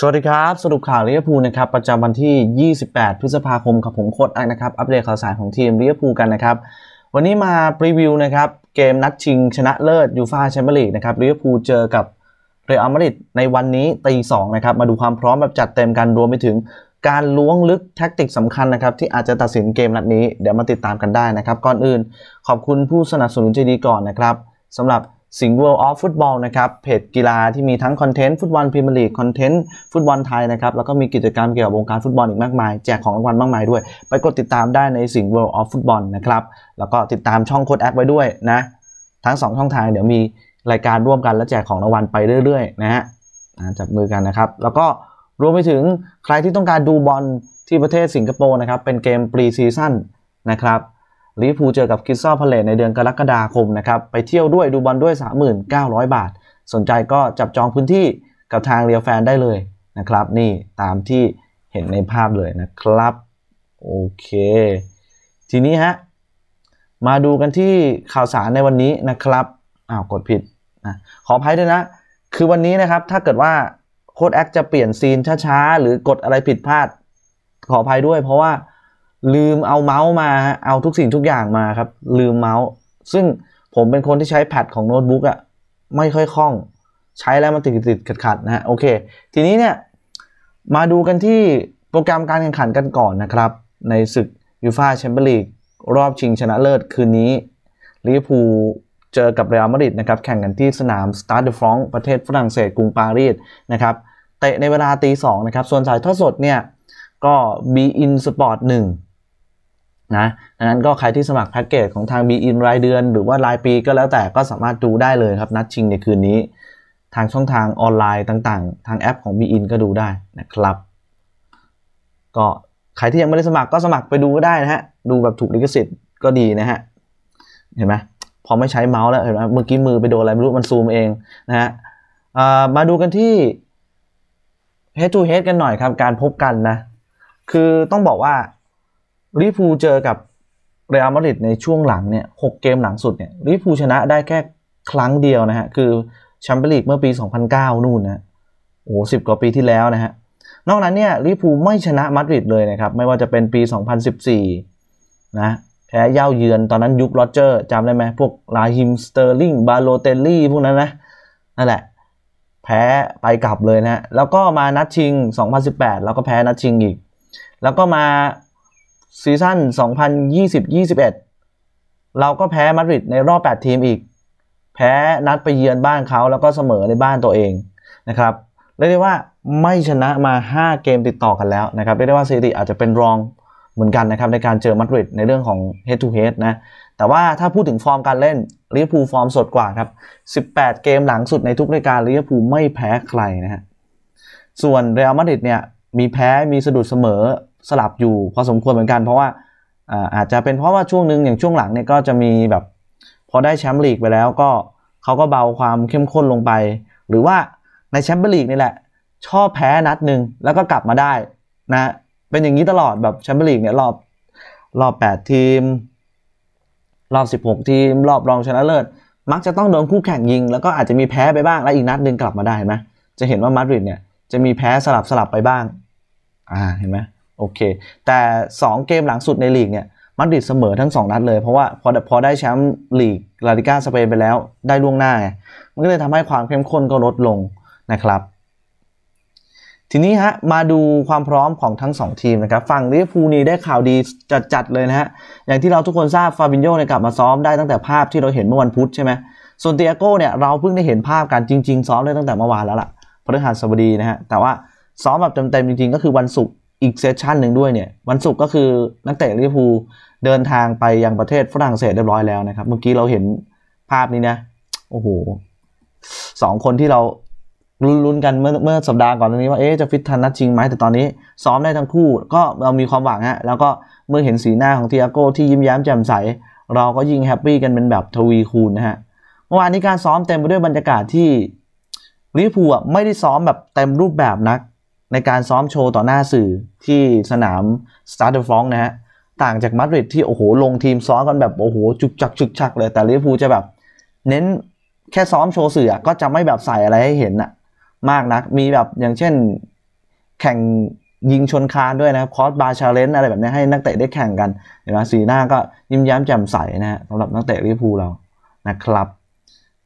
สวัสดีครับ สรุปข่าวลเรียพูลนะครับประจำวันที่ 28 พฤษภาคมครับผมโคตรอักนะครับอัปเดตข่าวสารของทีมลเรียพูลกันนะครับ วันนี้มาพรีวิวนะครับเกมนัดชิงชนะเลิศยูฟาแชมเปี้ยนลีกนะครับลเรียพูลเจอกับ เรอัลมาดริดในวันนี้ตีสองนะครับมาดูความพร้อมแบบจัดเต็มกันรวมไปถึงการล้วงลึกแท็กติกสำคัญนะครับที่อาจจะตัดสินเกมนัดนี้เดี๋ยวมาติดตามกันได้นะครับก่อนอื่นขอบคุณผู้สนับสนุนใจดีก่อนนะครับสำหรับสิงห์ World of Football นะครับ เพจกีฬาที่มีทั้งคอนเทนต์ฟุตบอลพรีเมียร์ลีกคอนเทนต์ฟุตบอลไทยนะครับแล้วก็มีกิจกรรมเกี่ยวกับวงการฟุตบอลอีกมากมายแจกของรางวัลมากมายด้วย ไปกดติดตามได้ในสิงห์ World of Football นะครับ แล้วก็ติดตามช่องโค้ดแอดไว้ด้วยนะ ทั้ง 2 ช่องทางเดี๋ยวมีรายการร่วมกันและแจกของรางวัลไปเรื่อยๆนะฮะจับมือกันนะครับ แล้วก็รวมไปถึงใครที่ต้องการดูบอลที่ประเทศสิงคโปร์นะครับ เป็นเกมปรีซีซั่นนะครับลิฟูเจอกับคิซซาพาเลตในเดือนกรกฎาคมนะครับ ไปเที่ยวด้วยดูบอลด้วย 3,900 บาท สนใจก็จับจองพื้นที่กับทางเรียวแฟนได้เลยนะครับ นี่ตามที่เห็นในภาพเลยนะครับโอเค ทีนี้ฮะ มาดูกันที่ข่าวสารในวันนี้นะครับอ้าวกดผิดนะขออภัยด้วยนะ คือวันนี้นะครับถ้าเกิดว่า โค้ดแอคจะเปลี่ยนซีนช้าๆหรือกดอะไรผิดพลาดขออภัยด้วยเพราะว่าลืมเอาเมาส์มา เอาทุกสิ่งทุกอย่างมาครับลืมเมาส์ ซึ่งผมเป็นคนที่ใช้แพดของโน้ตบุ๊กอะไม่ค่อยคล่อง ใช้แล้วมันติดติดขัดขัดนะฮะโอเคทีนี้เนี่ย มาดูกันที่โปรแกรมการแข่งขันกันก่อนนะครับ ในศึกยูฟาแชมเปี้ยนลีกรอบชิงชนะเลิศคืนนี้ลิเวอร์พูลเจอกับเรอัลมาดริดนะครับ แข่งกันที่สนามสตาร์ดฟรองประเทศฝรั่งเศสกรุงปารีสนะครับเตะในเวลาตีสองนะครับส่วนสายทอดสดเนี่ยก็ b ีอินสปอร์ตหนึ่งนะดังนั้นก็ใครที่สมัครแพ็กเกจของทาง b ีอินรายเดือน หรือว่ารายปีก็แล้วแต่ก็สามารถดูได้เลยครับนัดชิงในคืนนี้ ทางช่องทางออนไลน์ต่างๆ ทางแอปของ b ีอินก็ดูได้นะครับก็ใครที่ยังไม่ได้สมัครก็สมัครไปดูก็ได้นะฮะ ดูแบบถูกลิขสิทธิ์ก็ดีนะฮะ เห็นไหมพอไม่ใช้เมาส์แล้วเห็นไหมเมื่อกี้มือไปโดนอะไรไม่รู้มันซูมเองนะฮะมาดูกันที่ head to head กันหน่อยครับการพบกันนะคือต้องบอกว่าลิฟูเจอกับเรอัลมาดริดในช่วงหลังเนี่ยหกเกมหลังสุดเนี่ยลิฟูชนะได้แค่ครั้งเดียวนะฮะ คือแชมเปี้ยนลีกเมื่อปี 2009 นู่นนะโอ้สิบกว่าปีที่แล้วนะฮะ นอกนั้นเนี่ยลิฟูไม่ชนะมาดริดเลยนะครับ ไม่ว่าจะเป็นปี 2014 นะ แพ้เย่าเยือนตอนนั้นยุคโรเจอร์จำได้ไหมพวกลาฮิมสเตอร์ลิงบาโลเตลลี่พวกนั้นนะ นั่นแหละ แพ้ไปกลับเลยนะแล้วก็มานัดชิง 2018 แล้วก็แพ้นัดชิงอีก แล้วก็มาซีซั่น2020-21 เราก็แพ้มาดริดในรอบ 8 ทีมอีก แพ้นัดไปเยือนบ้านเขา แล้วก็เสมอในบ้านตัวเองนะครับเรียกได้ว่าไม่ชนะมา 5 เกมติดต่อกันแล้วนะครับเรียกได้ว่าสถิติอาจจะเป็นรองเหมือนกันนะครับในการเจอมาดริดในเรื่องของ head to head นะ แต่ว่าถ้าพูดถึงฟอร์มการเล่นลิเวอร์พูลฟอร์มสดกว่าครับ18 เกมหลังสุดในทุกรายการลิเวอร์พูลไม่แพ้ใครนะฮะ ส่วนเรอัลมาดริดเนี่ยมีแพ้มีสะดุดเสมอสลับอยู่พอสมควรเหมือนกัน เพราะว่าอาจจะเป็นเพราะว่าช่วงหนึ่งอย่างช่วงหลังเนี่ยก็จะมีแบบพอได้แชมป์ลีกไปแล้วก็เขาก็เบาความเข้มข้นลงไป หรือว่าในแชมเปี้ยนลีกนี่แหละ ชอบแพ้นัดหนึ่งแล้วก็กลับมาได้นะเป็นอย่างนี้ตลอดแบบแชมเปี้ยนลีกเนี่ยรอบรอบ 8 ทีม รอบ 16 ทีมรอบรองชนะเลิศมักจะต้องโดนคู่แข่งยิง แล้วก็อาจจะมีแพ้ไปบ้างแล้วอีกนัดหนึ่งกลับมาได้เห็นไหมจะเห็นว่ามาดริดเนี่ยจะมีแพ้สลับสลับไปบ้างอ่าเห็นไหมโอเค แต่ 2 เกมหลังสุดในลีกเนี่ยมาดริดเสมอทั้ง 2 นัดเลย เพราะว่า พอพอได้แชมป์ลีกลาดิก้าสเปนไปแล้วได้ล่วงหน้าไง มันก็เลยทำให้ความเข้มข้นก็ลดลง นะครับ ทีนี้ฮะ มาดูความพร้อมของทั้ง 2 ทีมนะครับ ฝั่งลิเวอร์พูลนี่ได้ข่าวดีจัดจัดเลยนะฮะ อย่างที่เราทุกคนทราบฟาบินโยเนี่ยกลับมาซ้อมได้ตั้งแต่ภาพที่เราเห็นเมื่อวันพุธใช่ไหมส่วนเตียโก้เนี่ยเราเพิ่งได้เห็นภาพการจริงๆ ซ้อมได้ตั้งแต่เมื่อวานแล้วล่ะพฤหัสบดีนะฮะ แต่ว่าซ้อมแบบเต็มๆจริงๆก็คือวันศุกร์อีกเซสชันหนึ่งด้วยเนี่ย วันศุกร์ก็คือนักเตะลิเวอร์พูลเดินทางไปยังประเทศฝรั่งเศสเรียบร้อยแล้วนะครับ เมื่อกี้เราเห็นภาพนี้นะโอ้โหสองคนที่เราลุ้นกันเมื่อเมื่อสัปดาห์ก่อนนี้ว่าเอ๊จะฟิตทันนัดริงไหมแต่ตอนนี้ซ้อมได้ทั้งคู่ก็เรามีความหวังฮะแล้วก็เมื่อเห็นสีหน้าของเทียโก้ที่ยิ้มแย้มแจ่มใสเราก็ยิ่งแฮปปี้กันเป็นแบบทวีคูณนะฮะเมื่อวานนี้การซ้อมเต็มไปด้วยบรรยากาศที่ลิเวอร์พูลไม่ได้ซ้อมแบบเต็มรูปแบบนักในการซ้อมโชว์ต่อหน้าสื่อที่สนามสตาร์เดอร์ฟองนะฮะต่างจากมาดริดที่โอ้โห ลงทีมซ้อมกันแบบ โอ้โห จุกจักจุกจัก เลย แต่ลิเวอร์พูลจะแบบ เน้นแค่ซ้อมโชว์เสื่อก็จะไม่แบบใส่อะไรให้เห็นอะมากนักมีแบบอย่างเช่นแข่งยิงชนคานด้วยนะครับคอสบาชาเลนอะไรแบบนี้ให้นักเตะได้แข่งกันเห็นไหมสีหน้าก็ยิ้มแย้มแจ่มใสนะฮะสำหรับนักเตะลิเวอร์พูลเรานะครับ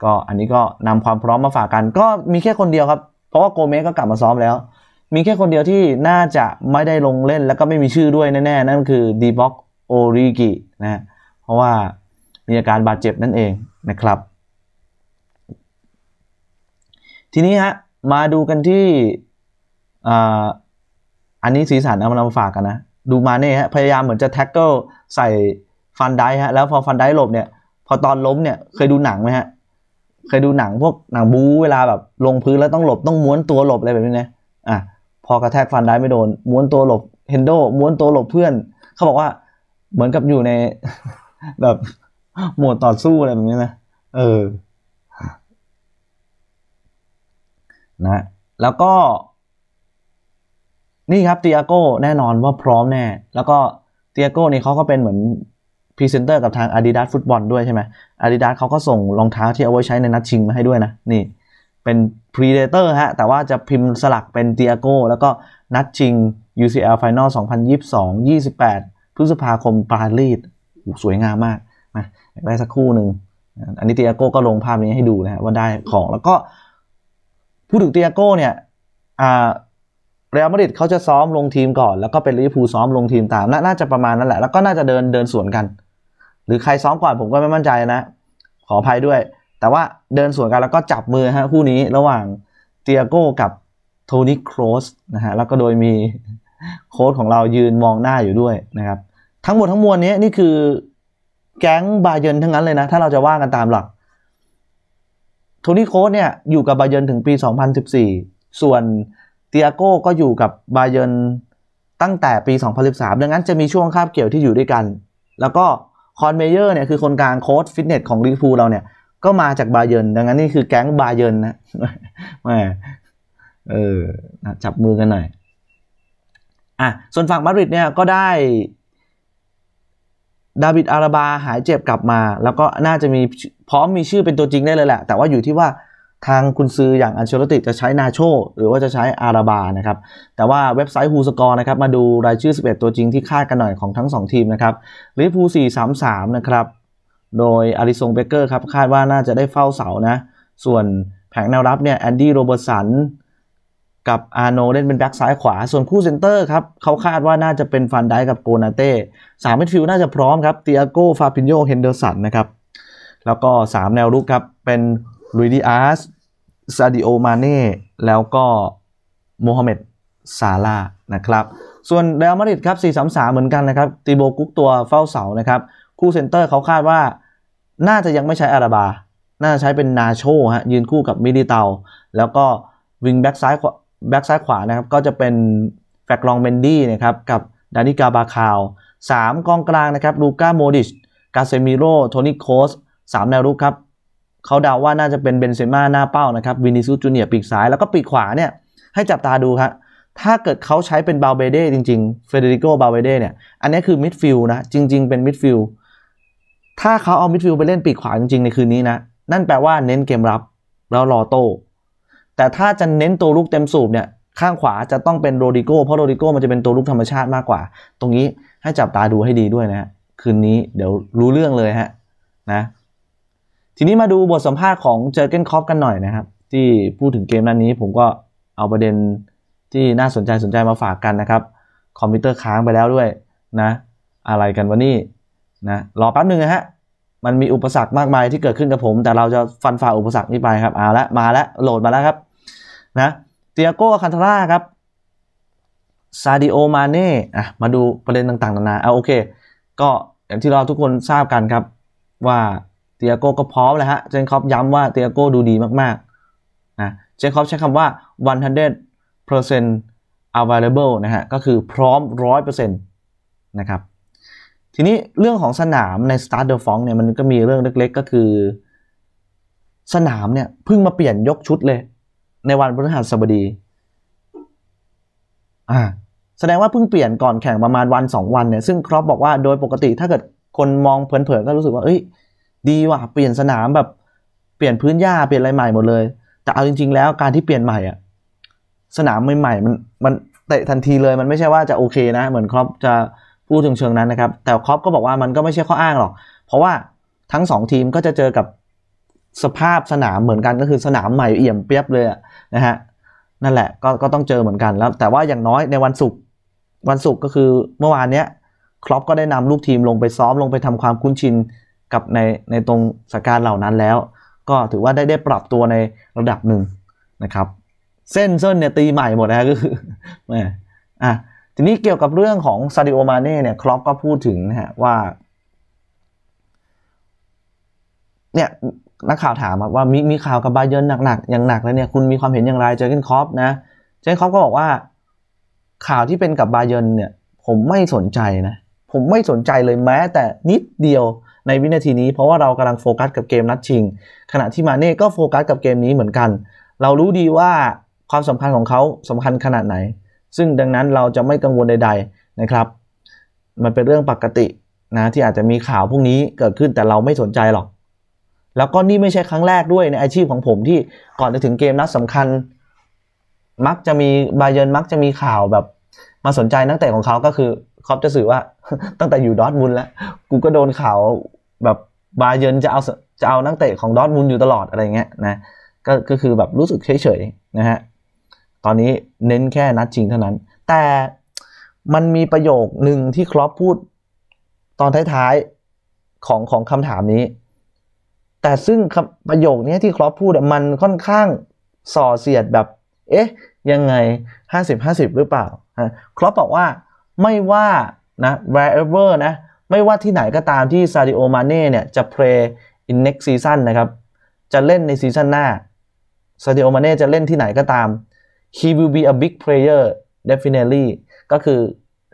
ก็อันนี้ก็นำความพร้อมมาฝากกัน ก็มีแค่คนเดียวครับเพราะว่าโกเมสก็กลับมาซ้อมแล้วมีแค่คนเดียวที่น่าจะไม่ได้ลงเล่นแล้วก็ไม่มีชื่อด้วยแน่ๆ นั่นคือดีบ็อกโอริกินะเพราะว่ามีอาการบาดเจ็บนั่นเองนะครับ ทีนี้ฮะ มาดูกันที่ออันนี้สีสันเอามาฝากกันนะ ดูมาเน่ฮะ พยายามเหมือนจะแท็กเกิลใส่ฟันได้ฮะแล้วพอฟันได้หลบเนี่ยพอตอนล้มเนี่ยเคยดูหนังไหมฮะ เคยดูหนังพวกหนังบู๊เวลาแบบลงพื้นแล้วต้องหลบต้องม้วนตัวหลบอะไรแบบนี้นะอ่ะพอกระแทกฟันได้ไม่โดน ม้วนตัวหลบเฮนโดม้วนตัวหลบเพื่อน เขาบอกว่าเหมือนกับอยู่ใน แบบหมดต่อสู้อะไรแบบนี้นะ เออ นะ แล้วก็ นี่ครับเตียโก้แน่นอนว่าพร้อมแน่ แล้วก็เตียโก้นี่เขาก็เป็นเหมือน พรีเซนเตอร์กับทาง Adidas ฟุตบอลด้วยใช่ไหม Adidas เขาก็ส่งรองเท้าที่เอาไว้ใช้ในนัดชิงมาให้ด้วยนะนี่เป็น Predator ฮะแต่ว่าจะพิมพ์สลักเป็น Diago แล้วก็นัดชิง UCL Final 2022 28 พฤษภาคมปารีสสวยงามมากนะได้สักคู่หนึ่งอันนี้เตียโก้ก็ลงภาพนี้ให้ดูนะฮะว่าได้ของแล้วก็พูดถึงเตียโก้เนี่ยเรอัลมาดริดเขาจะซ้อมลงทีมก่อน แล้วก็เป็นลิเวอร์พูลซ้อมลงทีมตามน่าจะประมาณนั้นแหละ แล้วก็น่าจะเดินเดินสวนกัน หรือใครซ้อมก่อนผมก็ไม่มั่นใจนะ ขออภัยด้วยแต่ว่าเดินสวนกันแล้วก็จับมือฮะคู่นี้ระหว่างเตียโก้กับโทนี่โครสนะฮะแล้วก็โดยมีโค้ชของเรายืนมองหน้าอยู่ด้วยนะครับทั้งหมดทั้งมวลนี้นี่คือแก๊งบาเยนทั้งนั้นเลยนะถ้าเราจะว่ากันตามหลักโทนี่โค้ชเนี่ยอยู่กับบาเยนถึงปี2014 ส่วนเตียโก้ก็อยู่กับบาเยนตั้งแต่ปี 2013ดังนั้นจะมีช่วงคาบเกี่ยวที่อยู่ด้วยกัน แล้วก็คอนเมเยอร์เนี่ยคือคนกลางโค้ชฟิตเนสของลิเวอร์พูลเราเนี่ยก็มาจากบาเยินดังนั้นนี่คือแก๊งบาเยินนะแหมเออจับมือกันหน่อยอ่ะส่วนฝั่งมาดริดเนี่ยก็ได้ดาวิดอาราบาหายเจ็บกลับมา แล้วก็น่าจะมีพร้อมมีชื่อเป็นตัวจริงได้เลยแหละ แต่ว่าอยู่ที่ว่าทางคุณซื้ออย่างอันเชลติจะใช้นาโชหรือว่าจะใช้อาราบานะครับ แต่ว่าเว็บไซต์ฮูสกอร์นะครับ มาดูรายชื่อ 11 ตัวจริงที่คาดกันหน่อยของทั้ง2ทีมนะครับลิฟวสี่สูม433 นะครับโดยอาริซงเบเกอร์ครับคาดว่าน่าจะได้เฝ้าเสานะส่วนแผงแนวรับเนี่ยแอนดี้โรเบอร์สันกับอาโนเล่นเป็นแบ็กซ้ายขวา ส่วนคู่เซนเตอร์ครับ เขาคาดว่าน่าจะเป็นฟันได้กับโกนาเต้สามมิดฟิลด์น่าจะพร้อมครับเตียโก้ฟาปินโยเฮนเดอร์สันนะครับแล้วก็ 3 แนวรุกครับ เป็นลุยดิอาสซาดิโอมาเน่แล้วก็โมฮัมเหม็ดซาลานะครับส่วนเรอัลมาดริดครับ4-3-3 เหมือนกันนะครับตีโบกุกตัวเฝ้าเสานะครับคู่เซนเตอร์เขาคาดว่าน่าจะยังไม่ใช้อาราบา น่าจะใช้เป็นนาโชฮะยืนคู่กับมิดิเตาแล้วก็วิงแบ็กซ้ายแบ็กซ้ายขวานะครับก็จะเป็นแฟกลองเมนดี้นะครับกับดานิกาบาคาว3กองกลางนะครับลูก้าโมดิชกาเซมิโรโทนิโคส3แนวรุกครับเขาเดาวว่าน่าจะเป็นเบนเซม่าหน้าเป้านะครับวินิซูจูเนียปีกซ้าย แล้วก็ปีกขวาเนี่ยให้จับตาดูครับถ้าเกิดเขาใช้เป็นบาเบเด้จริงๆเฟเดริโกบาเบเด้เนี่ยอันนี้คือมิดฟิลด์นะจริงๆเป็นมิดฟิลด์ถ้าเขาเอามิดฟิลด์ไปเล่นปีกขวาจริงๆ ในคืนนี้นะ นั่นแปลว่าเน้นเกมรับแล้วรอโต้แต่ถ้าจะเน้นตัวลุกเต็มสูบเนี่ยข้างขวาจะต้องเป็นโรดิโกเพราะโรดิโกมันจะเป็นตัวลุกธรรมชาติมากกว่า ตรงนี้ให้จับตาดูให้ดีด้วยนะะคืนนี้เดี๋ยวรู้เรื่องเลยฮะนะทีนี้มาดูบทสัมภาษณ์ของเจอเกนคอฟกันหน่อยนะครับ ที่พูดถึงเกมนั้นนี้ ผมก็เอาประเด็นที่น่าสนใจสนใจมาฝากกันนะครับ คอมพิวเตอร์ค้างไปแล้วด้วยนะ อะไรกันวะนี่นะรอแป๊บหนึ่งนะฮะมันมีอุปสรรคมากมายที่เกิดขึ้นกับผม แต่เราจะฟันฝ่าอุปสรรคนี้ไปครับเอาละมาแล้ว โหลดมาแล้วครับนะเตียโก้คันทราครับซาดิโอมาเน่อะมาดูประเด็นต่างๆนานาเอาโอเค ก็อย่างที่เราทุกคนทราบกันครับว่าเตียโก้ก็พร้อมแล้วฮะเจนคอปย้ำว่าเตียโก้ดูดีมากๆนะเจนคอปใช้คำว่า 100% available นะฮะก็คือพร้อม 100%นะครับทีนี้เรื่องของสนามใน Start ดอะฟองเนี่ยมันก็มีเรื่องเล็กๆก็คือ สนามเนี่ยเพิ่งมาเปลี่ยนยกชุดเลย ในวันพฤหัสบดีอ่าแสดงว่าเพิ่งเปลี่ยนก่อนแข่งประมาณวัน2วันเนี่ย ซึ่งครอปบอกว่าโดยปกติ ถ้าเกิดคนมองเผินๆก็รู้สึกว่าเอ้ย ดีว่ะเปลี่ยนสนามแบบเปลี่ยนพื้นหญ้าเปลี่ยนอะไรใหม่หมดเลย แต่เอาจริงๆ แล้วการที่เปลี่ยนใหม่อ่ะสนามใหม่ๆมัน มันเตะทันทีเลยมันไม่ใช่ว่าจะโอเคนะเหมือนครอปจะพูดถึงเชิงนั้นนะครับแต่ครอปก็บอกว่ามันก็ไม่ใช่ข้ออ้างหรอกเพราะว่าทั้ง 2 ทีมก็จะเจอกับสภาพสนามเหมือนกัน ก็คือสนามใหม่เอี่ยมเปียบเลยนะฮะนั่นแหละก็ก็ต้องเจอเหมือนกันแล้วแต่ว่าอย่างน้อยในวันศุกร์วันศุกร์ก็คือเมื่อวานเนี้ยครอปก็ได้นำลูกทีมลงไปซ้อมลงไปทำความคุ้นชินกับในในตรงสการเหล่านั้นแล้ว ก็ถือว่าได้ได้ปรับตัวในระดับหนึ่งนะครับ เส้นเส้นเนี่ยตีใหม่หมดนะก็คือแหมอ่ะทีนี้เกี่ยวกับเรื่องของซาดิโอมาเน่เนี่ยคลอปก็พูดถึงนะฮะว่าเนี่ยนักข่าวถามว่ามีมีข่าวกับบาเยิร์นหนักๆอย่างหนักเลยเนี่ยคุณมีความเห็นอย่างไรเจอเกนครอปนะเจอเกนครอปก็บอกว่าข่าวที่เป็นกับบาเยิร์นเนี่ยผมไม่สนใจนะผมไม่สนใจเลยแม้แต่นิดเดียวในวินาทีนี้ เพราะว่าเรากำลังโฟกัสกับเกมนัดชิง ขณะที่มาเน่ก็โฟกัสกับเกมนี้เหมือนกัน เรารู้ดีว่าความสำคัญของเขาสำคัญขนาดไหนซึ่งดังนั้นเราจะไม่กังวลใด ๆ นะครับ มันเป็นเรื่องปกตินะที่อาจจะมีข่าวพวกนี้เกิดขึ้นแต่เราไม่สนใจหรอก แล้วก็นี่ไม่ใช่ครั้งแรกด้วยในอาชีพของผมที่ก่อนจะถึงเกมนัดสำคัญ มักจะมีบาเยนมักจะมีข่าวแบบมาสนใจนักเตะของเขาก็คือครอบจะสื่อว่าตั้งแต่อยู่ดอทมุลแล้วกูก็โดนข่าวแบบบาเยนจะเอาจะเอานักเตะของดอทมุลอยู่ตลอดอะไรเงี้ยนะก็ก็คือแบบรู้สึกเฉยๆนะฮะตอนนี้เน้นแค่นัดจริงเท่านั้น แต่มันมีประโยคหนึ่งที่ครอปพูดตอนท้ายๆของของคำถามนี้ แต่ซึ่งประโยคนี้ที่ครอปพูดมันค่อนข้างส่อเสียดแบบ เอ๊ะ ยังไง 50-50 หรือเปล่า ครอปบอกว่าไม่ว่านะ wherever นะ ไม่ว่าที่ไหนก็ตามที่ซาดิโอ มาเน่เนี่ยจะ play in next season นะครับ จะเล่นในซีซั่นหน้า ซาดิโอ มาเน่จะเล่นที่ไหนก็ตาม he will be a big player definitely ก็คือ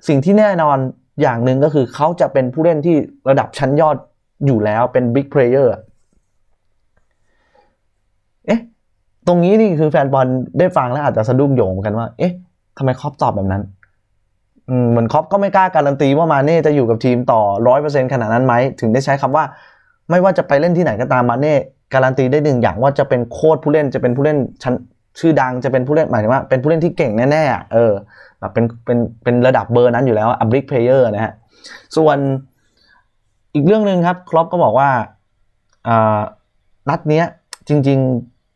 สิ่งที่แน่นอนอย่างหนึ่งก็คือเขาจะเป็นผู้เล่นที่ระดับชั้นยอดอยู่แล้วเป็น big player เอ๊ะตรงนี้นี่คือแฟนบอลได้ฟังแล้วอาจจะสะดุ้งโยงกันว่า เอ๊ะทำไมครอปตอบแบบนั้นเหมือนครอปก็ไม่กล้าการันตีว่ามาเน่จะอยู่กับทีมต่อร้อยเปอร์เซ็นขนาดนั้นไหม ถึงได้ใช้คำว่า ไม่ว่าจะไปเล่นที่ไหนก็ตามมาเน่การันตีได้หนึ่งอย่างว่าจะเป็นโค้ดผู้เล่นจะเป็นผู้เล่นชั้นชื่อดังจะเป็นผู้เล่นหมายถึงว่าเป็นผู้เล่นที่เก่งแน่ๆเออแบบเป็นเป็นเป็นระดับเบอร์นั้นอยู่แล้วอับริกเพลเยอร์นะฮะส่วนอีกเรื่องหนึ่งครับครอปก็บอกว่านัดเนี้ยจริง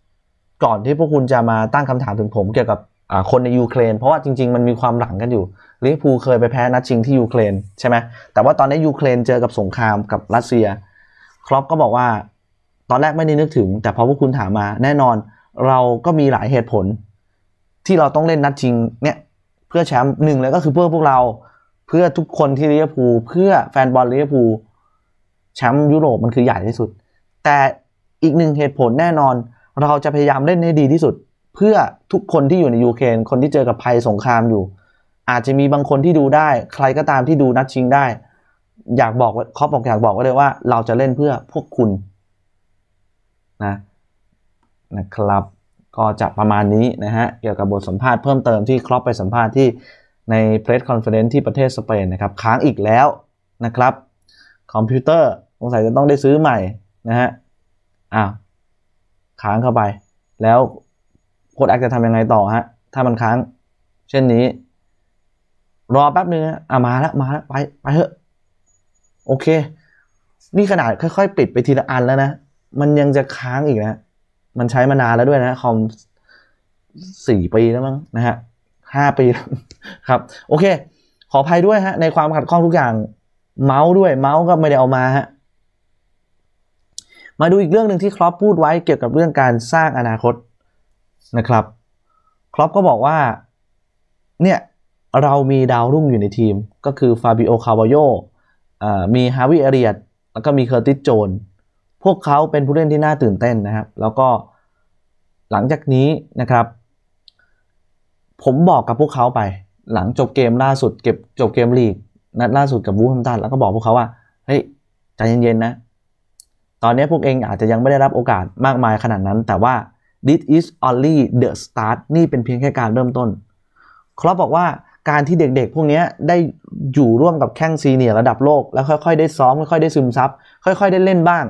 ๆก่อนที่พวกคุณจะมาตั้งคำถามถึงผมเกี่ยวกับคนในยูเครนเพราะว่าจริงๆมันมีความหลังกันอยู่ลิเวอร์พูลเคยไปแพ้นัดชิงที่ยูเครนใช่ไหมแต่ว่าตอนนี้ยูเครนเจอกับสงครามกับรัสเซียครอปก็บอกว่าตอนแรกไม่ได้นึกถึง แต่พอพวกคุณถามมาแน่นอนเราก็มีหลายเหตุผล ที่เราต้องเล่นนัดชิง เนี่ย เพื่อแชมป์หนึ่งเลยก็คือเพื่อพวกเรา เพื่อทุกคนที่ลิเวอร์พูลเพื่อแฟนบอลลิเวอร์พูลแชมป์ยุโรป มันคือใหญ่ที่สุด แต่อีกหนึ่งเหตุผลแน่นอนเราจะพยายามเล่นให้ดีที่สุด เพื่อทุกคนที่อยู่ในยูเครนคนที่เจอกับภัยสงครามอยู่ อาจจะมีบางคนที่ดูได้ ใครก็ตามที่ดูนัดชิงได้ อยากบอกเขาบอกอยากบอกก็เลยว่า เราจะเล่นเพื่อพวกคุณ นะนะครับก็จะประมาณนี้นะฮะเกี่ยวกับบทสัมภาษณ์เพิ่มเติมที่ครอปไปสัมภาษณ์ที่ในเพรสคอนเฟอเรนซ์ที่ประเทศสเปนนะครับค้างอีกแล้วนะครับ คอมพิวเตอร์สงสัยจะต้องได้ซื้อใหม่นะฮะอ้าวค้างเข้าไป แล้วโค้ดแอคจะทำยังไงต่อฮะถ้ามันค้าง เช่นนี้ รอแป๊บนึงอ่ะมาแล้ว มาแล้ว ไป ไปเถอะโอเคนี่ขนาดค่อยๆ ปิดไปทีละอันแล้วนะมันยังจะค้างอีกนะมันใช้มานานแล้วด้วยนะคอมสี่ปีแล้วมั้งนะฮะห้าปีครับ โอเค ขออภัยด้วยฮะ ในความขัดข้องทุกอย่าง เมาส์ด้วย เมาส์ก็ไม่ได้เอามาฮะ มาดูอีกเรื่องหนึ่งที่ครอปพูดไว้เกี่ยวกับเรื่องการสร้างอนาคตนะครับครอปก็บอกว่า เนี่ย เรามีดาวรุ่งอยู่ในทีม ก็คือฟาบิโอคาวาโยมีฮาวิเอเรียตแล้วก็มีเคอร์ติสโจนพวกเขาเป็นผู้เล่นที่น่าตื่นเต้นนะครับ แล้วก็หลังจากนี้นะครับ ผมบอกกับพวกเขาไปหลังจบเกมล่าสุดเก็บจบเกมลีกนัดล่าสุดกับวูแฮมตันแล้วก็บอกพวกเขาว่า เฮ้ยใจเย็นๆนะ ตอนนี้พวกเองอาจจะยังไม่ได้รับโอกาสมากมายขนาดนั้นแต่ว่า this is only the start นี่เป็นเพียงแค่การเริ่มต้นครอบบอกว่าการที่เด็กๆพวกนี้ได้อยู่ร่วมกับแข้งซีเนียระดับโลกแล้วค่อยๆได้ซ้อมค่อยๆได้ซึมซับค่อย ๆได้เล่นบ้าง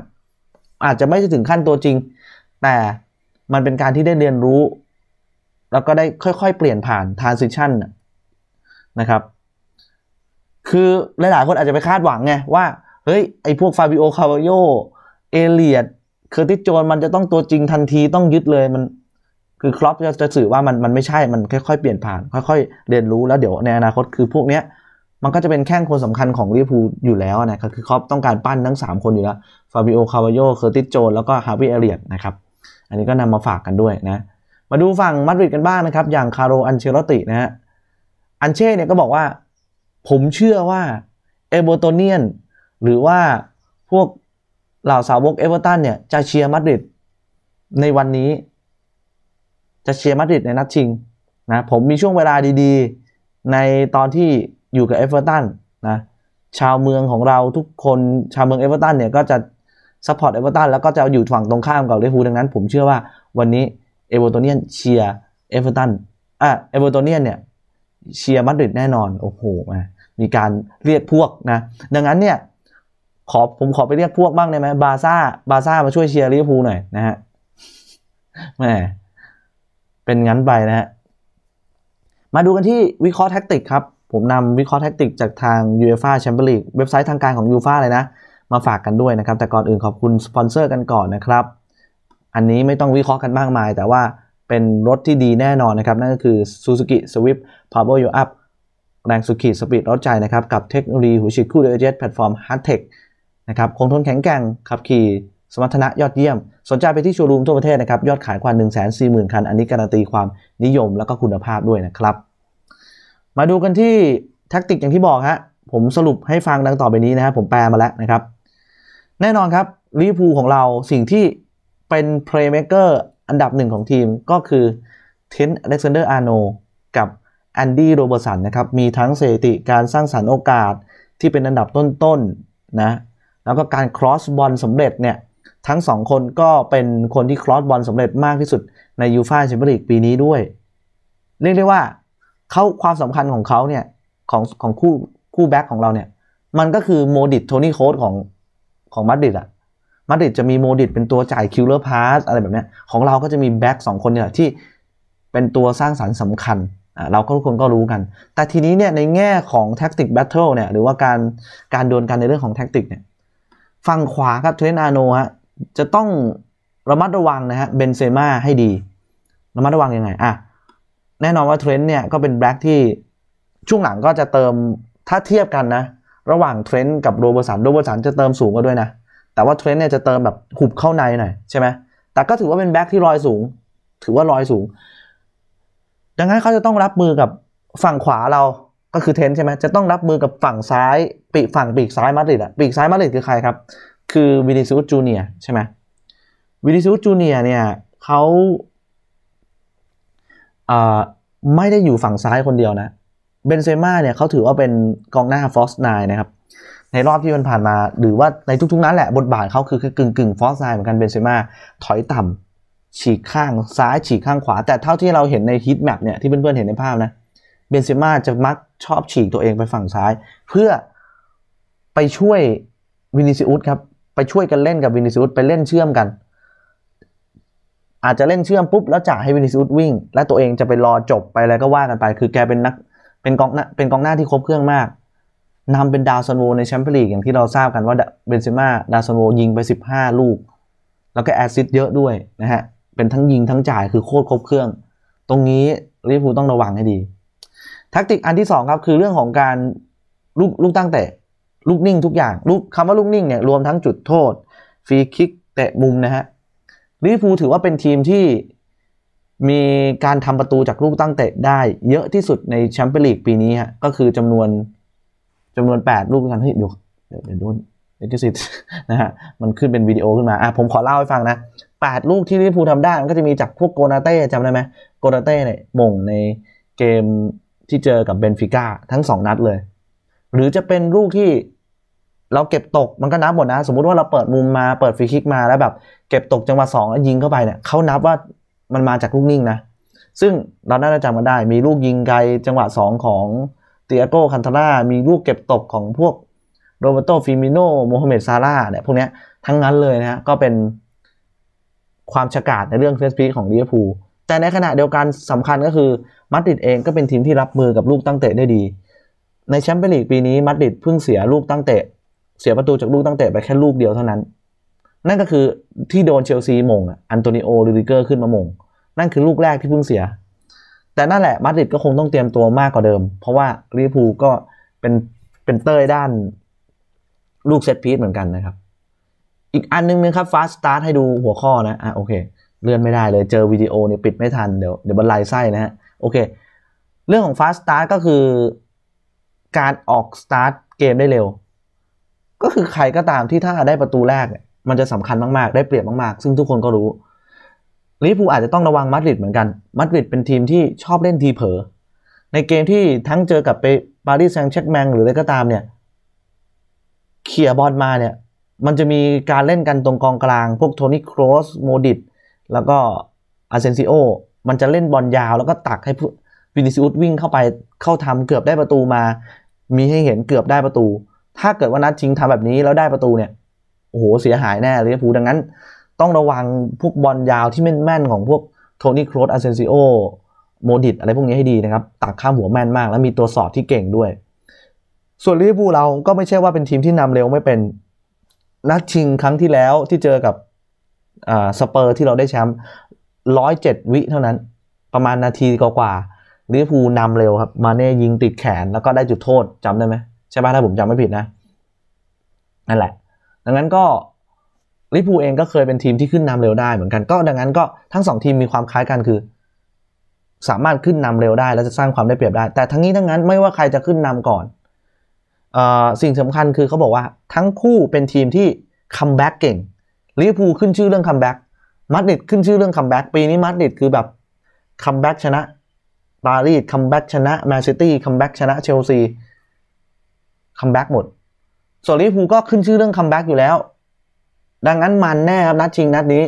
อาจจะไม่ถึงขั้นตัวจริง แต่มันเป็นการที่ได้เรียนรู้ แล้วก็ได้ค่อยๆ เปลี่ยนผ่าน transition นะครับ คือหลายๆคนอาจจะไปคาดหวังไงว่า เฮ้ย ไอ้พวกฟาบิโอคาร์โยเอเลียด เคอร์ติโจน มันจะต้องตัวจริงทันทีต้องยึดเลยมัน คือครอปจะสื่อว่ามันมันไม่ใช่ มันค่อยๆ เปลี่ยนผ่าน ค่อยๆ เรียนรู้แล้วเดี๋ยวในอนาคตคือพวกเนี้ยมันก็จะเป็นแข้งคนสำคัญของลิเวอร์พูลอยู่แล้วนะครับคือเขาต้องการปั้นทั้ง 3 คนอยู่แล้ว ฟาบิโอ คาวาโยเคอร์ติสโจน แล้วก็ฮาร์วิเอเลียตนะครับ อันนี้ก็นำมาฝากกันด้วยนะ มาดูฝั่งมาดริดกันบ้างนะครับ อย่างคาร์โร อันเชลตินะฮะ อันเช่เนี่ยก็บอกว่า ผมเชื่อว่าเอเบอร์โตเนียน หรือว่าพวกเหล่าสาวกเอเวอร์ตันเนี่ย จะเชียร์มาดริดในวันนี้ จะเชียร์มาดริดในนัดชิงนะ ผมมีช่วงเวลาดีๆ ในตอนที่อยู่กับเอเวอร์ตันนะชาวเมืองของเราทุกคน ชาวเมืองเอเวอร์ตันเนี่ยก็จะซัพพอร์ตเอเวอร์ตันแล้วก็จะอยู่ฝั่งตรงข้ามกับเวอร์ูดังนั้นผมเชื่อว่าวันนี้เอเวอร์ตันเนียนเชียร์เอเวอร์ตันอ่ะเอเวอร์ตันเนียนเนี่ยเชียร์มาดริดแน่นอนโอ้โหมีการเรียกพวกนะดังนั้นเนี่ยขอผมขอไปเรียกพวกบ้างได้ไหมบาซ่าบาซ่ามาช่วยเชียร์ลิเวอร์พูลหน่อยนะฮะแม่เป็นงั้นไปนะฮะมาดูกันที่วิเคราะห์แท็กติกครับผมนำวิเคราะห์แท็กติกจากทาง UEFA Champions League เว็บไซต์ทางการของ UEFA เลยนะมาฝากกันด้วยนะครับแต่ก่อนอื่นขอบคุณสปอนเซอร์กันก่อนนะครับอันนี้ไม่ต้องวิเคราะห์กันมากมาย แต่ว่าเป็นรถที่ดีแน่นอนนะครับ นั่นก็คือ Suzuki Swift Power You Up แรงสุขีสปีดรถใจนะครับกับเทคโนโลยีหูฉีดคู่เดยเจ็ตแพลตฟอร์ม h a r ์ Tech นะครับคงทนแข็งแกร่ง ขับขี่สมรรถนะยอดเยี่ยม สนใจไปที่โชว์รูมทั่วประเทศนะครับยอดขายกว่า1 4 0 0 0 0คัน อันนี้การันตีความนิยมและก็คุณภาพด้วยนะครับมาดูกันที่แท็กติกอย่างที่บอกฮะผมสรุปให้ฟังดังต่อไปนี้นะครับผมแปลมาแล้วนะครับ แน่นอนครับลิเวอร์พูลของเราสิ่งที่เป็นเพลย์เมกเกอร์อันดับหนึ่งของทีมก็คือเทนอเล็กซานเดอร์อาร์โนกับแอนดี้โรเบอร์สันนะครับมีทั้งสถิติการสร้างสารรค์โอกาสที่เป็นอันดับต้นๆนนะแล้วก็การครอสบอลสำเร็จเนี่ยทั้ง2คนก็เป็นคนที่ครอสบอลสำเร็จมากที่สุดในยูฟ่าแชมเปี้ยนลีกปีนี้ด้วย เรียกได้ว่าเขาความสำคัญของเขาเนี่ยของของคู่คู่แบ็คของเราเนี่ยมันก็คือโมดิตโทนี่โค้ดของ ของมาดริดอะมาดริดจะมีโมดิตเป็นตัวจ่ายคิลเลอร์พาสอะไรแบบเนี้ยของเราก็จะมีแบ็คสองคนเนี่ยที่เป็นตัวสร้างสารรค์สำคัญอ่าเราก็ทุกคนก็รู้กัน แต่ทีนี้เนี่ยในแง่ของแท็กติกแบทเทิลเนี่ยหรือว่าการการดวลกันในเรื่องของแท็กติกเนี่ยฝั่งขวาครับเทรนาโนฮะจะต้องระมัดระวังนะฮะเบนเซม่าให้ดีระมัดระวังยังไงอ่ะแน่นอนว่าเทรนด์เนี่ยก็เป็นแบล็กที่ช่วงหลังก็จะเติมถ้าเทียบกันนะระหว่างเทรนด์กับโรเบอร์สันโรเบอร์สันจะเติมสูงกว่าด้วยนะแต่ว่าเทรนด์เนี่ยจะเติมแบบหุบเข้าในหน่อยใช่ไหมแต่ก็ถือว่าเป็นแบ็กที่ลอยสูงถือว่าลอยสูงดังนั้นเขาจะต้องรับมือกับฝั่งขวาเราก็คือเทนใช่ไหมจะต้องรับมือกับฝั่งซ้ายปีกฝั่งปีกซ้ายมาดริดอะปีกซ้ายมาดริดคือใครครับคือวินิซูุสจูเนียใช่ไหมวินิซูุสจูเนียเนี่ยเขาไม่ได้อยู่ฝั่งซ้ายคนเดียวนะ เบนเซม่าเนี่ย เขาถือว่าเป็นกองหน้าฟอสไนนะครับ ในรอบที่มันผ่านมาหรือว่าในทุกๆนั้นแหละบทบาท เขาคือคือกึ่งกึ่งฟอสไนเหมือนกันเบนเซม่าถอยต่ำ ฉีกข้างซ้ายฉีกข้างขวา แต่เท่าที่เราเห็นในฮิตแมปเนี่ยที่เพื่อนๆ เห็นในภาพนะเบนเซม่าจะมักชอบฉีกตัวเองไปฝั่งซ้าย เพื่อไปช่วยวินิซิอุสครับไปช่วยกันเล่นกับวินิซิอุสไปเล่นเชื่อมกันอาจจะเล่นเชื่อมปุ๊บแล้วจ่ายให้วินิสุดวิ่ง และตัวเองจะไปรอจบไปอะไรก็ว่ากันไป คือแกเป็นนักเป็นกองหน้าเป็นกองหน้าที่ครบเครื่องมากนำเป็นดาวซันโวในแชมเปี้ยนลีก อย่างที่เราทราบกันว่าเบนเซม่าดาวซันโวยิงไป 15 ลูก แล้วก็แอสซิสต์เยอะด้วยนะฮะเป็นทั้งยิงทั้งจ่ายคือโคตรครบเครื่อง ตรงนี้ลิเวอร์พูลต้องระวังให้ดีทัคติกอันที่2ครับคือเรื่องของการลูกลูกตั้งแต่ลูกนิ่งทุกอย่างลูกคำว่าลูกนิ่งเนี่ยรวมทั้งจุดโทษฟรีคิกเตะมุมนะฮะลิเวอร์พูลถือว่าเป็นทีมที่มีการทำประตูจากลูกตั้งเตะได้เยอะที่สุดในแชมเปี้ยนลีกปีนี้ฮะก็คือจำนวนจำนวน 8 ลูกกันเฮ้ยเดี๋ยวเดี๋ยวโดนเอ็กซิสนะฮะมันขึ้นเป็นวิดีโอขึ้นมาอ่ะผมขอเล่าให้ฟังนะ 8 ลูกที่ลิเวอร์พูลทำได้มันก็จะมีจากพวกโกนาเต้จำได้ไหมโกนาเต้เนี่ยมงในเกมที่เจอกับเบนฟิก้าทั้ง 2 นัดเลย หรือจะเป็นลูกที่เราเก็บตกมันก็นับหมดนะ สมมุติว่าเราเปิดมุมมาเปิดฟรีคิกมา แล้วแบบเก็บตกจังหวะสองแล้วยิงเข้าไปเนี่ยเขานับว่ามันมาจากลูกนิ่งนะซึ่งเราน่าจะจำมาได้มีลูกยิงไกลจังหวะสองของเตียโก้คันทาร่ามีลูกเก็บตกของพวกโรเบโตฟิมิโนโมฮัมเหม็ดซาร่าเนี่ยพวกนี้ทั้งนั้นเลยนะก็เป็นความฉกาจในเรื่องเฟสพีของลิเวอร์พูลแต่ในขณะเดียวกันสำคัญก็คือมัดริดเองก็เป็นทีมที่รับมือกับลูกตั้งเตะได้ดี ในแชมเปี้ยนลีกปีนี้มัดริดเพิ่งเสียลูกตั้งเตะเสียประตูจากลูกตั้งแต่ไปแค่ลูกเดียวเท่านั้น นั่นก็คือที่โดนเชลซีมงอันโตนิโอลูดิเกอร์ขึ้นมามงนั่นคือลูกแรกที่เพิ่งเสีย แต่นั่นแหละมาดริดก็คงต้องเตรียมตัวมากกว่าเดิม เพราะว่าลิเวอร์พูลก็เป็นเป็นเต้ยด้านลูกเซตพีซเหมือนกันนะครับ อีกอันนึงนะครับฟาสต์สตาร์ทให้ดูหัวข้อนะอ่ะโอเคเลื่อนไม่ได้ เลยเจอวิดีโอเนี่ยปิดไม่ทันเดี๋ยวเดี๋ยวบรรลยไส้นะฮะโอเคเรื่องของฟาสต์สตาร์ทก็คือการออกสตาร์ทเกมได้เร็วก็คือใครก็ตามที่ถ้าได้ประตูแรกเนี่ยมันจะสำคัญมากๆ ได้เปรียบมากๆ ซึ่งทุกคนก็รู้ลิเวอร์พูลอาจจะต้องระวังมาดริดเหมือนกันมาดริดเป็นทีมที่ชอบเล่นทีเผลอในเกมที่ทั้งเจอกับไปปารีสแซงต์แชกแมงหรืออะไรก็ตามเนี่ยเขี่ยบอลมาเนี่ยมันจะมีการเล่นกันตรงกองกลางพวกโทนี่ครอสโมดิตแล้วก็อาเซนซิโอมันจะเล่นบอลยาว แล้วก็ตักให้วินิซิอุสวิ่งเข้าไปเข้าทำเกือบได้ประตูมา มีให้เห็นเกือบได้ประตูถ้าเกิดว่านัดชิงทำแบบนี้ แล้วได้ประตูเนี่ยโอ้โหเสียหายแน่ลิเวอร์พูลดังนั้น ต้องระวังพวกบอลยาวที่แม่นๆของพวกโทนี่ครอสอาเซนซิโอโมดิตอะไรพวกนี้ให้ดีนะครับตักข้ามหัวแม่นมาก แล้วมีตัวสอดที่เก่งด้วย ส่วนลิเวอร์พูลเราก็ไม่ใช่ว่าเป็นทีมที่นำเร็วไม่เป็นนัดชิงครั้งที่แล้วที่เจอกับสเปอร์ที่เราได้แชมป์ร้อยเจ็ดวิ เท่านั้น ประมาณนาทีกว่าลิเวอร์พูลนำเร็วครับมาเน่ยิงติดแขน แล้วก็ได้จุดโทษจำได้ไหมใช่ป่ะถ้าผมจำไม่ผิดนะ นั่นแหละดังนั้นก็ลิปูเองก็เคยเป็นทีมที่ขึ้นนำเร็วได้เหมือนกันก็ ดังนั้นก็ทั้ง 2 ทีมมีความคล้ายกันคือ สามารถขึ้นนำเร็วได้และจะสร้างความได้เปรียบได้ แต่ทั้งนี้ทั้งนั้นไม่ว่าใครจะขึ้นนำก่อนอสิ่งสำคัญคือเขาบอกว่าทั้งคู่เป็นทีมที่คัมแบ็กเก่งลิปูขึ้นชื่อเรื่องคัมแบ็กมาดริดขึ้นชื่อเรื่องคัมแบ็กปีนี้มาดริดคือแบบคัมแบ็กชนะปารีสคัมแบ็กชนะแมนซิตี้คัมแบ็กชนะเชลซีคัมแบ็กหมดส่วนลิเวอร์พูลก็ขึ้นชื่อเรื่องคัมแบ็กอยู่แล้ว ดังนั้นมันแน่ครับนัดชิงนัดนี้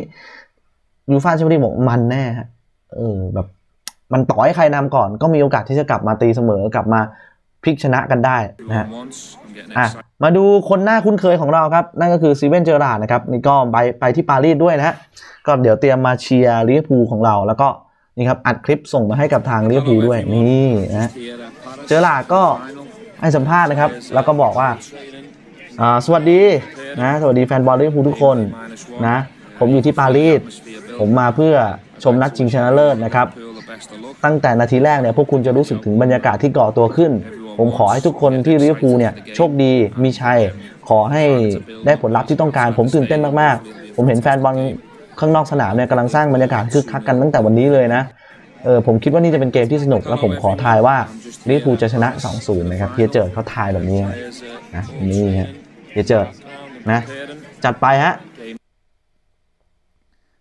ยูฟ่าแชมเปี้ยนส์บอกมันแน่ฮะ เออแบบมันต่อให้ใครนำก่อนก็มีโอกาสที่จะกลับมาตีเสมอกลับมาพลิกชนะกันได้นะฮะ อ่ะมาดูคนหน้าคุ้นเคยของเราครับนั่นก็คือซีเวนเจอราดนะครับนี่ก็ไปไปที่ปารีสด้วยนะฮะก็เดี๋ยวเตรียมมาเชียร์ลิเวอร์พูลของเราแล้วก็นี่ครับอัดคลิปส่งมาให้กับทางลิเวอร์พูลด้วยนี่นะเจอราดก็ให้สัมภาษณ์นะครับ แล้วก็บอกว่า สวัสดีนะสวัสดีแฟนบอลลิเวอร์พูลทุกคนนะผมอยู่ที่ปารีสผมมาเพื่อชมนัดชิงชนะเลิศนะครับตั้งแต่นาทีแรกเนี่ยพวกคุณจะรู้สึกถึงบรรยากาศที่ก่อตัวขึ้น ผมขอให้ทุกคนที่ลิเวอร์พูลเนี่ยโชคดีมีชัย ขอให้ได้ผลลัพธ์ที่ต้องการ ผมตื่นเต้นมากๆ ผมเห็นแฟนบอลข้างนอกสนามเนี่ยกำลังสร้างบรรยากาศคึกคักกันตั้งแต่วันนี้เลยนะเออผมคิดว่านี่จะเป็นเกมที่สนุกและผมขอทายว่าลิพูจะชนะ2-0นะครับเพียเจิดเขาทายแบบนี้นะนี่ฮะเพียเจิดนะจัดไปฮะ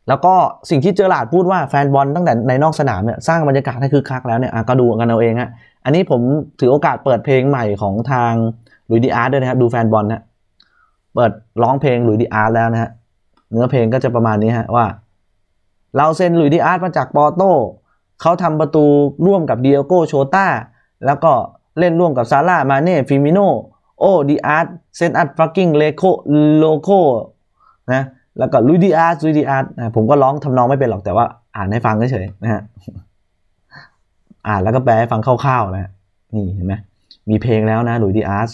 แล้วก็สิ่งที่เจอหลาดพูดว่าแฟนบอลตั้งแต่ในนอกสนามเนี่ยสร้างบรรยากาศให้คึกคักแล้วเนี่ยก็ดูกันเอาเองฮะอันนี้ผมถือโอกาสเปิดเพลงใหม่ของทางลุยดีอาร์ด้วยนะครับ ดูแฟนบอลนะเปิดร้องเพลงลุยดีอาร์แล้วนะฮะเนื้อเพลงก็จะประมาณนี้ฮะว่าเราเซ็นลุยดีอาร์มาจากปอโต้เขาทำประตูร่วมกับเดียโก้โชต้าแล้วก็เล่นร่วมกับซาร่ามาเน่ฟิมิโนโอดีอาร์ตเซนอัตฟักกิ้งเลโคโลโคนะแล้วก็ลุยดีอาร์ตลุยดีอาร์ตนะผมก็ร้องทำนองไม่เป็นหรอกแต่ว่า อ่านให้ฟังเฉยๆนะฮะอ่านแล้วก็แปลให้ฟังคร่าวๆนะฮะนี่เห็นไหมมีเพลงแล้วนะลุยดีอาร์ต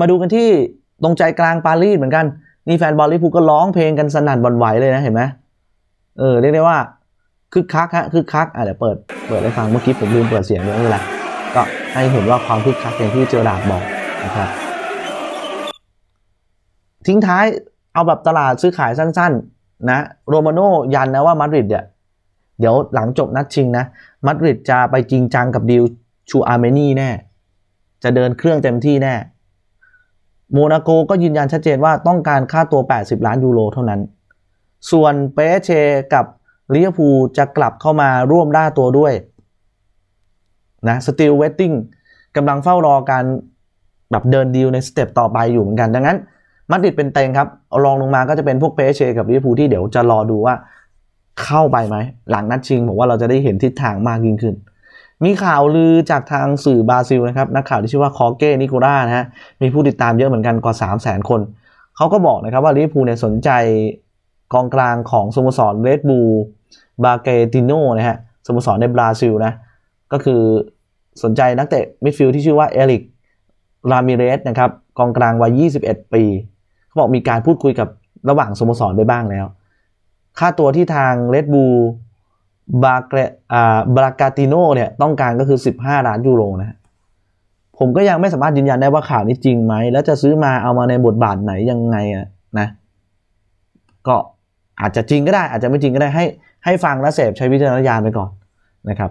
มาดูกันที่ตรงใจกลางปารีสเหมือนกัน นี่แฟนบอลลิเพูก็ร้องเพลงกันสนั่นบอนไหวเลยนะเห็นไหมเออเรียกได้ว่าคึกคักฮะคึกคักอ่ะเดี๋ยวเปิดเปิดให้ฟังเมื่อกี้ผมลืมเปิดเสียงด้วยแหละก็ให้เห็นว่าความคึกคักอย่างที่เจอดาบบอกนะครับทิ้งท้ายเอาแบบตลาดซื้อขายสั้นๆนะโรมาโนยันนะว่ามาดริดเนี่ยเดี๋ยวหลังจบนัดชิงนะมาดริดจะไปจริงจังกับดิวชูอาร์เมนีแน่ จะเดินเครื่องเต็มที่แน่โมนาโกก็ยืนยันชัดเจนว่าต้องการค่าตัว 80 ล้านยูโรเท่านั้น ส่วนเปเชกับลิเวอร์พูลจะกลับเข้ามาร่วมด้าตัวด้วยนะสติลเวตติ้งกำลังเฝ้ารอการแบบเดินดีลในสเต็ปต่อไปอยู่เหมือนกัน ดังนั้นมัดดิดเป็นเต็งครับรองลงมาก็จะเป็นพวกเพเชกับลิเวอร์พูลที่เดี๋ยวจะรอดูว่าเข้าไปไหม หลังนัดชิงผมว่าเราจะได้เห็นทิศทางมากยิ่งขึ้น มีข่าวลือจากทางสื่อบราซิลนะครับนักข่าวที่ชื่อว่าคอเก้นิโกล่านะฮะมีผู้ติดตามเยอะเหมือนกันกว่า3 0 0 0 0 0 คนเขาก็บอกนะครับว่าลิเวอร์พูลเนี่ยสนใจกองกลางของสโมสรเรดบูลบาเกติโนนะฮะสโมสรในบราซิลนะก็คือสนใจนักเตะมิดฟิลด์ที่ชื่อว่าเอริกรามิเรสนะครับกองกลางวัย 21 ปี เขาบอกมีการพูดคุยกับระหว่างสโมสรไปบ้างแล้ว ค่าตัวที่ทางเรดบูลบาเกบรากาติโนเนี่ยต้องการก็คือ 15 ล้านยูโรนะผมก็ยังไม่สามารถยืนยันได้ว่าข่าวนี้จริงไหม แล้วจะซื้อมาเอามาในบทบาทไหนยังไงอะนะก็อาจจะจริงก็ได้อาจจะไม่จริงก็ได้ให้ให้ฟังและเสพใช้วิจารณญาณไปก่อนนะครับ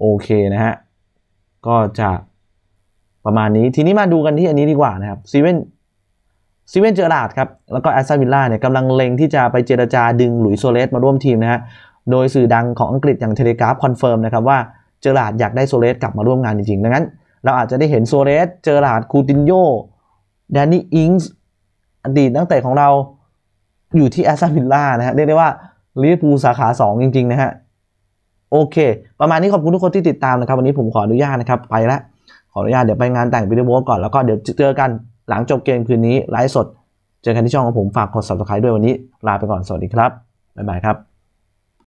โอเคนะฮะ ก็จะประมาณนี้ทีนี้มาดูกันที่อันนี้ดีกว่านะครับซีเว่นซีเว่นเจอร์ลาดครับแล้วก็แอสตันวิลล่าเนี่ยกำลังเล็งที่จะไปเจรจาดึงหลุยโซเลสมาร่วมทีมนะฮะโดยสื่อดังของอังกฤษอย่างเทเลกราฟคอนเฟิร์มนะครับว่าเจอร์ลาดอยากได้โซเลสกลับมาร่วมงานจริงๆดังนั้นเราอาจจะได้เห็นโซเลสเจอร์ราดคูตินโยแดนนี่อิงส์อดีตนักเตะของเราอยู่ที่แอสตันวิลล่านะฮะเรียกได้ว่าลิเวอร์พูลสาขา 2 จริงๆนะฮะโอเค ประมาณนี้ขอบคุณทุกคนที่ติดตามนะครับวันนี้ผมขออนุญาตนะครับไปละขออนุญาตเดี๋ยวไปงานแต่งวิดีโอก่อน แล้วก็เดี๋ยวเจอกันหลังจบเกมคืนนี้ไลฟ์สด เจอกันที่ช่องของผมฝากกด subscribe ด้วยวันนี้ลาไปก่อนสวัสดีครับ บ๊ายบายครับ